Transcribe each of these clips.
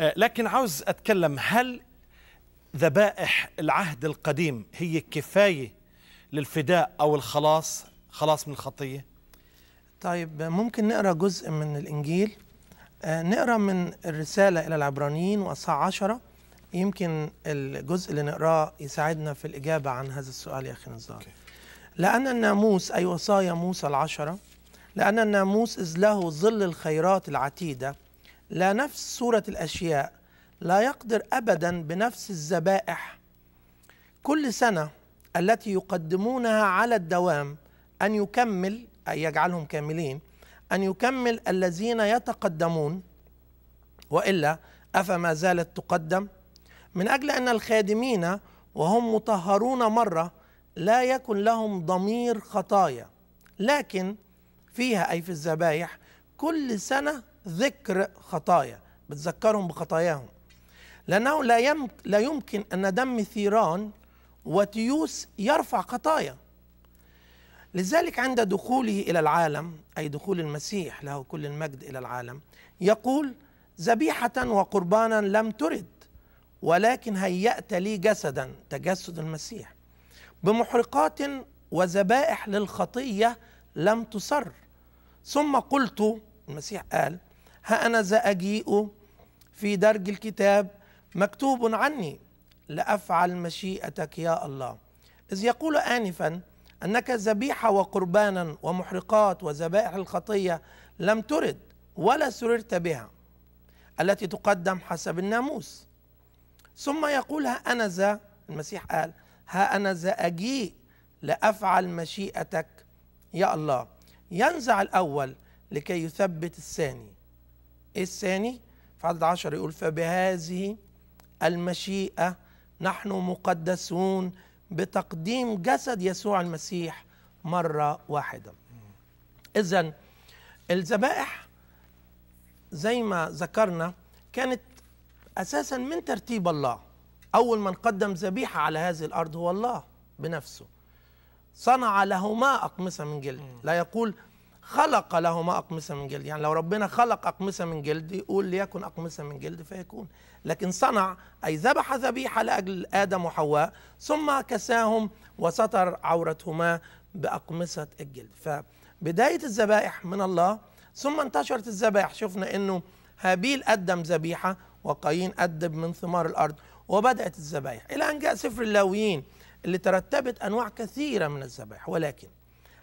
آه، لكن عاوز أتكلم هل ذبائح العهد القديم هي كفاية للفداء أو الخلاص خلاص من الخطية طيب ممكن نقرأ جزء من الإنجيل آه، نقرأ من الرسالة إلى العبرانيين وأصحاح 10 يمكن الجزء اللي نقراه يساعدنا في الإجابة عن هذا السؤال يا أخي نزار لأن الناموس أي وصايا موسى العشرة لأن الناموس إذ له ظل الخيرات العتيدة لا نفس صورة الأشياء لا يقدر أبدا بنفس الذبائح كل سنة التي يقدمونها على الدوام أن يكمل أي يجعلهم كاملين أن يكمل الذين يتقدمون وإلا أفما زالت تقدم من أجل أن الخادمين وهم مطهرون مرة لا يكن لهم ضمير خطايا لكن فيها أي في الذبايح كل سنة ذكر خطايا بتذكرهم بخطاياهم لأنه لا, لا يمكن أن دم ثيران وتيوس يرفع خطايا لذلك عند دخوله إلى العالم أي دخول المسيح له كل المجد إلى العالم يقول ذبيحة وقربانا لم ترد ولكن هيأت لي جسدا تجسد المسيح بمحرقات وذبائح للخطية لم تصر ثم قلت المسيح قال ها أنا ذا أجيء في درج الكتاب مكتوب عني لأفعل مشيئتك يا الله إذ يقول آنفا أنك ذبيحة وقربانا ومحرقات وذبائح الخطية لم ترد ولا سررت بها التي تقدم حسب الناموس ثم يقول ها أنا ذا المسيح قال ها أنا ذا أجيء لأفعل مشيئتك يا الله ينزع الأول لكي يثبت الثاني الثاني في عدد عشر يقول فبهذه المشيئة نحن مقدسون بتقديم جسد يسوع المسيح مرة واحدة إذا الذبائح زي ما ذكرنا كانت أساسا من ترتيب الله أول من قدم ذبيحة على هذه الأرض هو الله بنفسه صنع لهما أقمصة من جلد لا يقول خلق لهما أقمصة من جلد يعني لو ربنا خلق أقمصة من جلد يقول ليكن أقمصة من جلد فيكون لكن صنع أي ذبح ذبيحة لأجل آدم وحواء ثم كساهم وستر عورتهما بأقمصة الجلد فبداية الذبائح من الله ثم انتشرت الذبائح شفنا أنه هابيل قدم ذبيحة وقايين قدم من ثمار الأرض وبدأت الذبائح إلى أن جاء سفر اللاويين اللي ترتبت أنواع كثيرة من الذبائح ولكن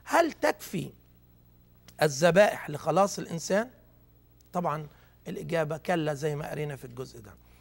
هل تكفي الذبائح لخلاص الإنسان طبعا الإجابة كلا زي ما قرينا في الجزء ده